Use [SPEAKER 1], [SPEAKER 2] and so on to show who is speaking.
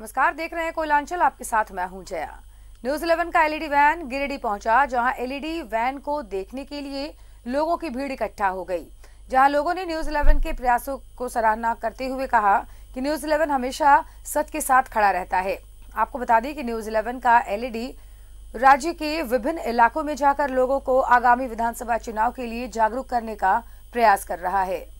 [SPEAKER 1] नमस्कार देख रहे हैं कोयलांचल आपके साथ मैं हूं जया न्यूज 11 का एलईडी वैन गिरिडीह पहुंचा जहां एलईडी वैन को देखने के लिए लोगों की भीड़ इकट्ठा हो गई जहां लोगों ने न्यूज 11 के प्रयासों को सराहना करते हुए कहा कि न्यूज 11 हमेशा सच के साथ खड़ा रहता है आपको बता दें कि न्यूज इलेवन का एलईडी राज्य के विभिन्न इलाकों में जाकर लोगों को आगामी विधानसभा चुनाव के लिए जागरूक करने का प्रयास कर रहा है